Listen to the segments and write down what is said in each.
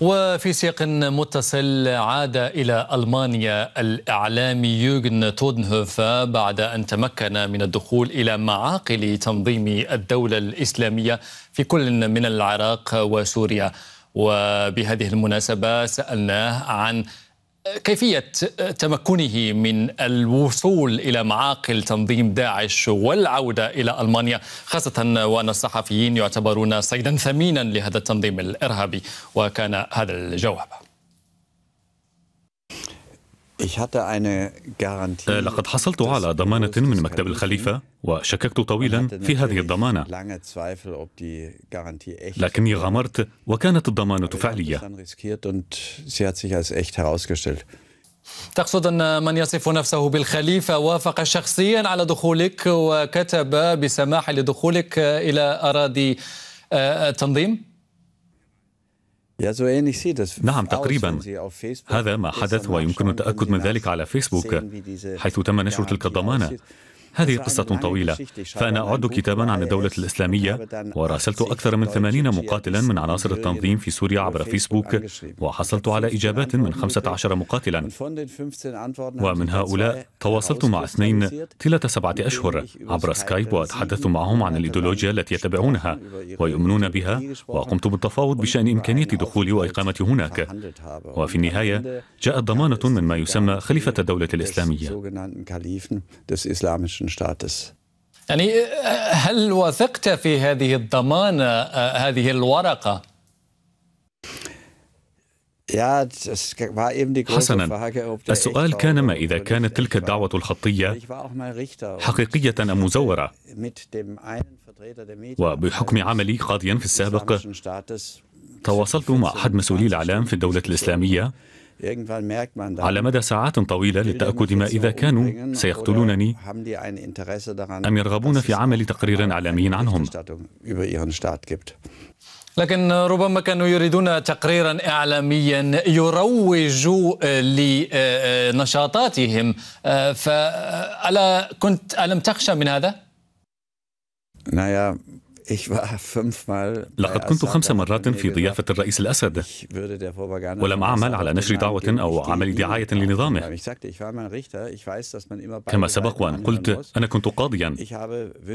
وفي سياق متصل عاد إلى ألمانيا الإعلامي يوغن تودنهوف بعد أن تمكن من الدخول إلى معاقل تنظيم الدولة الإسلامية في كل من العراق وسوريا وبهذه المناسبة سألناه عن كيفية تمكنه من الوصول إلى معاقل تنظيم داعش والعودة إلى ألمانيا خاصة وأن الصحفيين يعتبرون صيدا ثمينا لهذا التنظيم الإرهابي وكان هذا الجواب أه، لقد حصلت على ضمانة من مكتب الخليفة وشككت طويلا في هذه الضمانة لكني غامرت وكانت الضمانة فعلية تقصد أن من يصف نفسه بالخليفة وافق شخصيا على دخولك وكتب بسماح لدخولك إلى أراضي آه، التنظيم؟ نعم تقريبا هذا ما حدث ويمكن التأكد من ذلك على فيسبوك حيث تم نشر تلك الضمانة هذه قصة طويلة فأنا أعد كتابا عن الدولة الإسلامية وراسلت أكثر من ثمانين مقاتلا من عناصر التنظيم في سوريا عبر فيسبوك وحصلت على إجابات من 15 مقاتلا ومن هؤلاء تواصلت مع اثنين طيلة سبعة أشهر عبر سكايب وأتحدث معهم عن الإيديولوجيا التي يتبعونها ويؤمنون بها وقمت بالتفاوض بشأن إمكانية دخولي وإقامتي هناك وفي النهاية جاءت ضمانة من ما يسمى خليفة الدولة الإسلامية islamischen Staates. يعني آه، هل وثقت في هذه الضمانة آه، هذه الورقة؟ حسنا السؤال كان ما إذا كانت تلك الدعوة الخطية حقيقية أم مزورة وبحكم عملي قاضيا في السابق تواصلت مع أحد مسؤولي الإعلام في الدولة الإسلامية على مدى ساعات طويلة للتأكد ما إذا كانوا سيقتلونني أم يرغبون في عمل تقرير إعلامي عنهم لكن ربما كانوا يريدون تقريرا اعلاميا يروج آه، لنشاطاتهم آه، فالا كنت الم تخشى من هذا؟ نعم، لقد كنت خمس مرات في ضيافة الرئيس الأسد ولم أعمل على نشر دعوة أو عمل دعاية لنظامه كما سبق وأن قلت أنا كنت قاضيا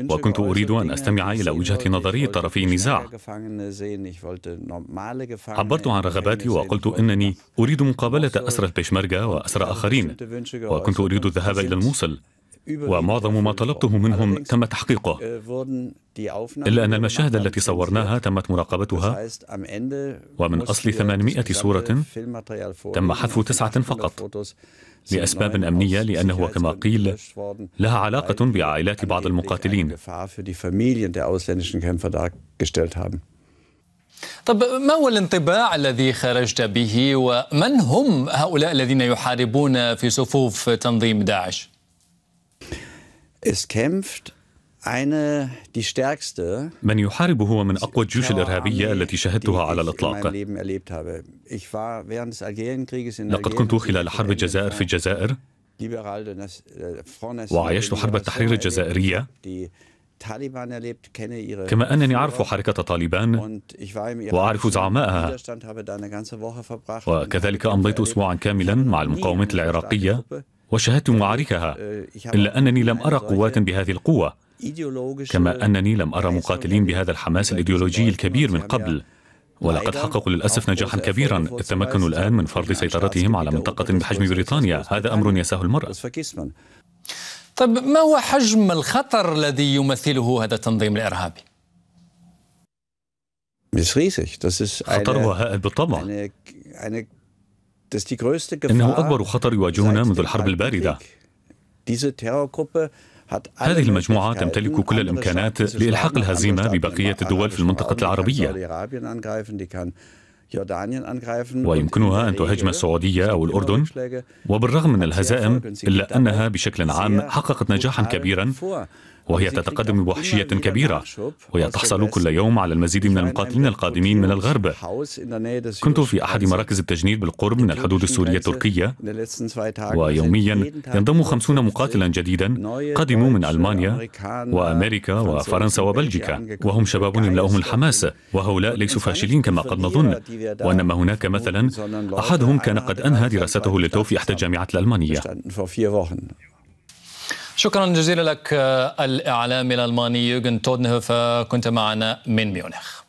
وكنت أريد أن أستمع إلى وجهة نظري طرفي النزاع عبرت عن رغباتي وقلت إنني أريد مقابلة أسرى البيشمركة وأسرى آخرين وكنت أريد الذهاب إلى الموصل ومعظم ما طلبته منهم تم تحقيقه إلا أن المشاهد التي صورناها تمت مراقبتها ومن أصل 800 صورة تم حذف تسعة فقط لأسباب أمنية لأنه كما قيل لها علاقة بعائلات بعض المقاتلين طب ما هو الانطباع الذي خرجت به ومن هم هؤلاء الذين يحاربون في صفوف تنظيم داعش؟ Es kämpft من يحارب هو من أقوى الجيوش الإرهابية التي شهدتها على الإطلاق لقد كنت خلال حرب الجزائر في الجزائر äh, وعايشت حرب التحرير الجزائرية كما أنني أعرف حركة طالبان وأعرف زعمائها وكذلك أمضيت أسبوعا كاملا مع المقاومة العراقية وشاهدت معاركها أه، إلا أنني لم أرى قوات بهذه القوة كما أنني لم أرى مقاتلين بهذا الحماس الإيديولوجي الكبير من قبل ولقد حققوا للأسف نجاحا كبيرا إذ تمكنوا الآن من فرض سيطرتهم على منطقة بحجم بريطانيا هذا أمر يساه المرأة طيب ما هو حجم الخطر الذي يمثله هذا التنظيم الإرهابي؟ خطرها هائل بالطبع إنه أكبر خطر يواجهنا منذ الحرب الباردة هذه المجموعة تمتلك كل الإمكانات لإلحاق الهزيمة ببقية الدول في المنطقة العربية ويمكنها أن تهاجم السعودية أو الأردن وبالرغم من الهزائم إلا أنها بشكل عام حققت نجاحا كبيرا وهي تتقدم بوحشية كبيرة وهي تحصل كل يوم على المزيد من المقاتلين القادمين من الغرب كنت في أحد مراكز التجنيد بالقرب من الحدود السورية التركية ويوميا ينضم خمسون مقاتلا جديدا قدموا من ألمانيا وأمريكا وفرنسا وبلجيكا وهم شباب يملأهم الحماس وهؤلاء ليسوا فاشلين كما قد نظن وإنما هناك مثلا أحدهم كان قد أنهى دراسته للتو في إحدى الجامعات الألمانية شكرا جزيلا لك آه، الإعلام الألماني يوغن تودنهوفر آه، كنت معنا من ميونخ